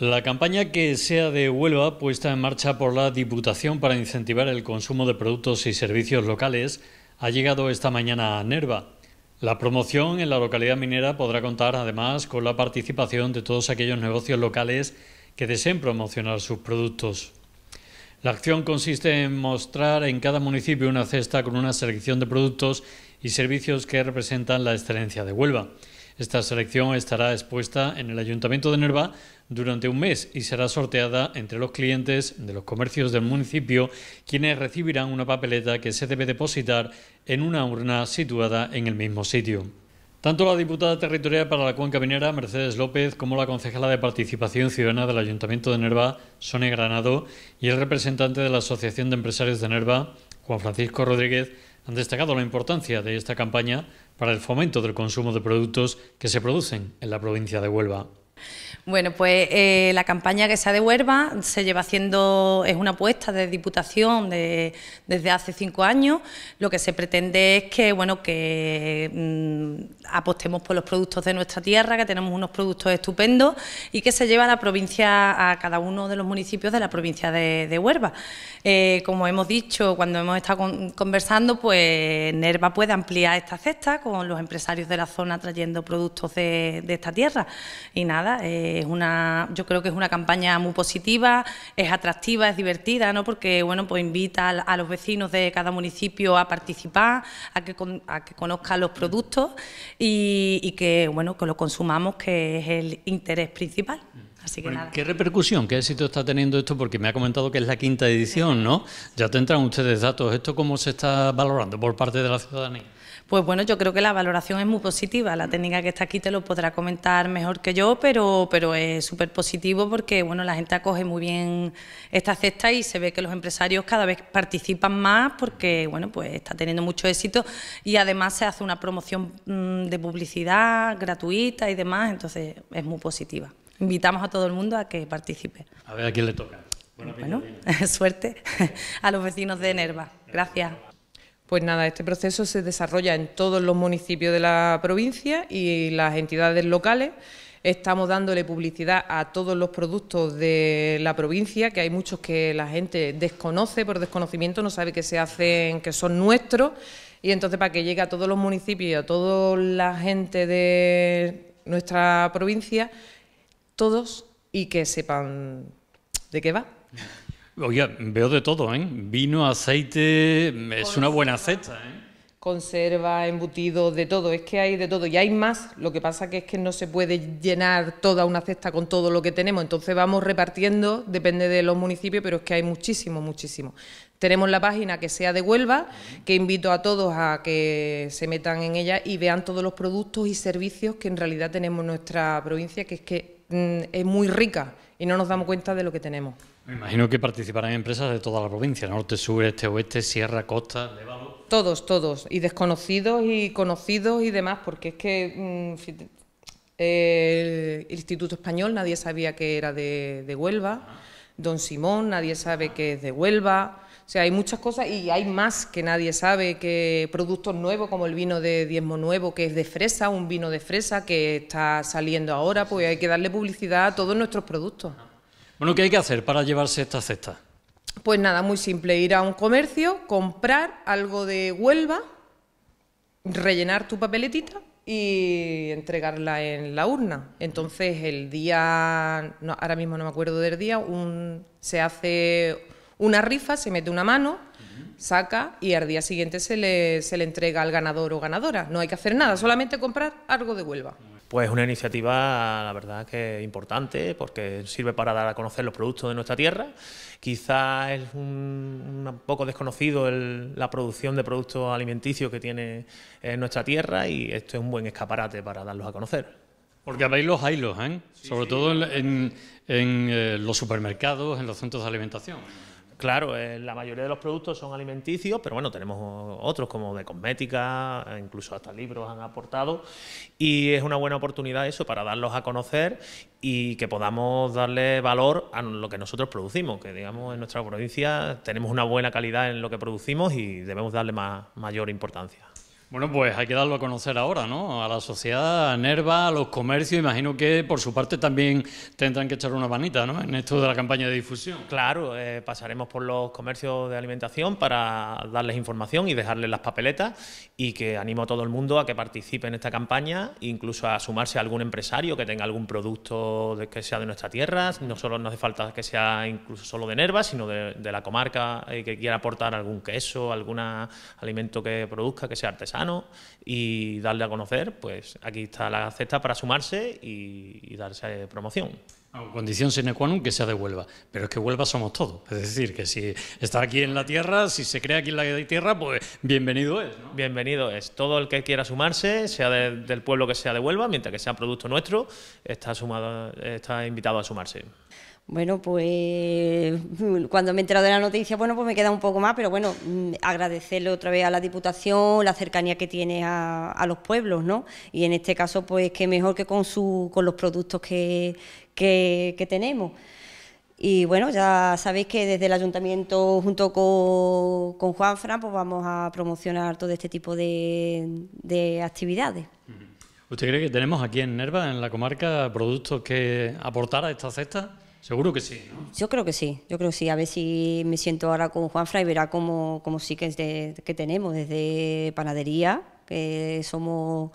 La campaña que sea de Huelva, puesta en marcha por la Diputación para incentivar el consumo de productos y servicios locales, ha llegado esta mañana a Nerva. La promoción en la localidad minera podrá contar además con la participación de todos aquellos negocios locales que deseen promocionar sus productos. La acción consiste en mostrar en cada municipio una cesta con una selección de productos y servicios que representan la excelencia de Huelva. Esta selección estará expuesta en el Ayuntamiento de Nerva durante un mes y será sorteada entre los clientes de los comercios del municipio, quienes recibirán una papeleta que se debe depositar en una urna situada en el mismo sitio. Tanto la diputada territorial para la cuenca minera, Mercedes López, como la concejala de Participación Ciudadana del Ayuntamiento de Nerva, Sonia Granado, y el representante de la Asociación de Empresarios de Nerva, Juan Francisco Rodríguez, han destacado la importancia de esta campaña para el fomento del consumo de productos que se producen en la provincia de Huelva. Bueno, pues eh, la campaña que sea de Huerva se lleva haciendo, es una apuesta de Diputación desde hace cinco años. Lo que se pretende es que, bueno, que mm, apostemos por los productos de nuestra tierra, que tenemos unos productos estupendos y que se lleva a la provincia, a cada uno de los municipios de la provincia de, Huerva. Eh, como hemos dicho, cuando hemos estado conversando, pues Nerva puede ampliar esta cesta con los empresarios de la zona trayendo productos de, de esta tierra. Y nada, es una, yo creo que es una campaña muy positiva, es atractiva, es divertida, ¿no? Porque, bueno, pues invita a, los vecinos de cada municipio a participar, a que, a que conozcan los productos y, que, bueno, que lo consumamos, que es el interés principal. Así ¿Qué repercusión, qué éxito está teniendo esto? Porque me ha comentado que es la quinta edición, ¿no? Ya tendrán ustedes datos. ¿Esto cómo se está valorando por parte de la ciudadanía? Pues bueno, yo creo que la valoración es muy positiva. La técnica que está aquí te lo podrá comentar mejor que yo, pero, pero es súper positivo porque bueno, la gente acoge muy bien esta cesta y se ve que los empresarios cada vez participan más porque bueno, pues está teniendo mucho éxito y además se hace una promoción mm, de publicidad gratuita y demás, entonces es muy positiva. Invitamos a todo el mundo a que participe. A ver a quién le toca. bueno, suerte a los vecinos de Nerva. Gracias. Pues nada, este proceso se desarrolla en todos los municipios de la provincia y las entidades locales. Estamos dándole publicidad a todos los productos de la provincia, que hay muchos que la gente desconoce por desconocimiento, no sabe que se hacen, que son nuestros. Y entonces para que llegue a todos los municipios y a toda la gente de nuestra provincia, todos y que sepan de qué va. Oye, veo de todo, ¿eh? Vino, aceite, es una buena cesta, ¿eh? Conserva, embutido, de todo, es que hay de todo y hay más, lo que pasa que es que no se puede llenar toda una cesta con todo lo que tenemos, entonces vamos repartiendo, depende de los municipios, pero es que hay muchísimo, muchísimo. Tenemos la página que sea de Huelva, que invito a todos a que se metan en ella y vean todos los productos y servicios que en realidad tenemos en nuestra provincia, que es que mm, es muy rica y no nos damos cuenta de lo que tenemos. Me imagino que participarán empresas de toda la provincia, norte, sur, este, oeste, sierra, costa, Todos, todos, y desconocidos y conocidos y demás, porque es que mm, el Instituto Español nadie sabía que era de, Huelva, ah. Don Simón nadie sabe que es de Huelva, o sea, hay muchas cosas y hay más que nadie sabe, que productos nuevos como el vino de Diezmo Nuevo, que es de fresa, un vino de fresa que está saliendo ahora, pues hay que darle publicidad a todos nuestros productos. Ah. Bueno, ¿qué hay que hacer para llevarse esta cesta? Pues nada, muy simple, ir a un comercio, comprar algo de Huelva, rellenar tu papeletita y entregarla en la urna. Entonces el día, ahora mismo no me acuerdo del día, se hace una rifa, se mete una mano, saca y al día siguiente se le, se le entrega al ganador o ganadora. No hay que hacer nada, solamente comprar algo de Huelva pues una iniciativa, la verdad, que es importante, porque sirve para dar a conocer los productos de nuestra tierra. Quizás es un, poco desconocido la producción de productos alimenticios que tiene eh, nuestra tierra y esto es un buen escaparate para darlos a conocer. Porque habéis los hilos, ¿eh? Sobre todo en, eh, los supermercados, en los centros de alimentación. Claro, eh, la mayoría de los productos son alimenticios, pero bueno, tenemos otros como de cosmética, eh, incluso hasta libros han aportado, y es una buena oportunidad eso para darlos a conocer y que podamos darle valor a lo que nosotros producimos, que digamos en nuestra provincia tenemos una buena calidad en lo que producimos y debemos darle más, mayor importancia. Bueno, pues hay que darlo a conocer ahora, ¿no? A la sociedad, a Nerva, a los comercios, imagino que por su parte también tendrán que echar una manita, ¿no? En esto de la campaña de difusión. Claro, eh, pasaremos por los comercios de alimentación para darles información y dejarles las papeletas y que animo a todo el mundo a que participe en esta campaña, incluso a sumarse a algún empresario que tenga algún producto de, que sea de nuestra tierra, no solo no hace falta que sea incluso solo de Nerva, sino de, la comarca, y eh, que quiera aportar algún queso, algún alimento que produzca, que sea artesano y darle a conocer, pues aquí está la cesta para sumarse y, darse promoción. A Condición sine qua non que sea de Huelva, pero es que Huelva somos todos. Es decir, que si está aquí en la tierra, si se crea aquí en la tierra, pues bienvenido es. Bienvenido es. Todo el que quiera sumarse, sea del pueblo que sea de Huelva, mientras que sea producto nuestro, está, sumado, está invitado a sumarse. Bueno, pues mm, cuando me he enterado de la noticia, bueno, pues me queda un poco más, pero bueno, mm, agradecerle otra vez a la Diputación la cercanía que tiene a, los pueblos, ¿no? Y en este caso, pues que mejor que con, su, con los productos que, tenemos. Y bueno, ya sabéis que desde el ayuntamiento, junto con, con Juan pues vamos a promocionar todo este tipo de, de actividades. ¿Usted cree que tenemos aquí en Nerva, en la comarca, productos que aportar a esta cesta? Seguro que sí, ¿no? Yo creo que sí, yo creo sí. A ver si me siento ahora con Juanfra y verá cómo, cómo sí que, es de, que tenemos, desde panadería, que somos,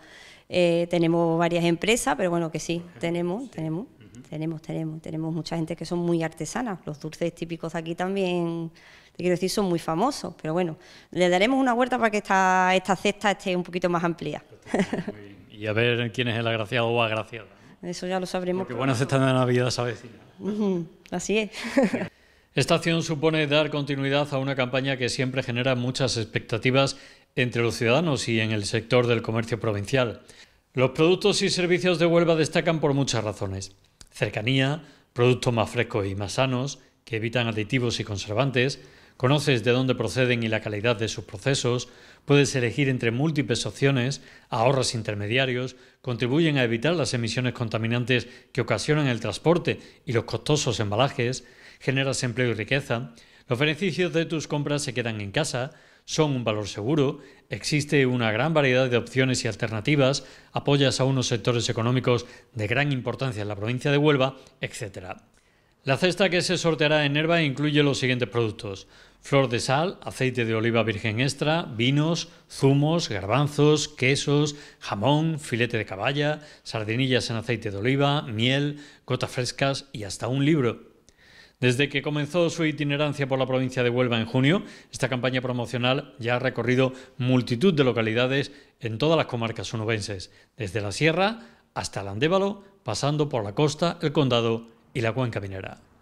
eh, tenemos varias empresas, pero bueno, que sí, tenemos, tenemos, tenemos, tenemos, tenemos mucha gente que son muy artesanas. Los dulces típicos aquí también, te quiero decir, son muy famosos, pero bueno, le daremos una vuelta para que esta, esta cesta esté un poquito más amplia. Y a ver quién es el agraciado o agraciada. Eso ya lo sabremos. Qué buenas están de Navidad, Así es. Esta acción supone dar continuidad a una campaña que siempre genera muchas expectativas entre los ciudadanos y en el sector del comercio provincial. Los productos y servicios de Huelva destacan por muchas razones. Cercanía, productos más frescos y más sanos, que evitan aditivos y conservantes, conoces de dónde proceden y la calidad de sus procesos, Puedes elegir entre múltiples opciones, ahorras intermediarios, contribuyen a evitar las emisiones contaminantes que ocasionan el transporte y los costosos embalajes, generas empleo y riqueza, los beneficios de tus compras se quedan en casa, son un valor seguro, existe una gran variedad de opciones y alternativas, apoyas a unos sectores económicos de gran importancia en la provincia de Huelva, etc. La cesta que se sorteará en Nerva incluye los siguientes productos. Flor de sal, aceite de oliva virgen extra, vinos, zumos, garbanzos, quesos, jamón, filete de caballa, sardinillas en aceite de oliva, miel, gotas frescas y hasta un libro. Desde que comenzó su itinerancia por la provincia de Huelva en junio, esta campaña promocional ya ha recorrido multitud de localidades en todas las comarcas onubenses, desde la sierra hasta el Andévalo, pasando por la costa, el condado y la cuenca minera.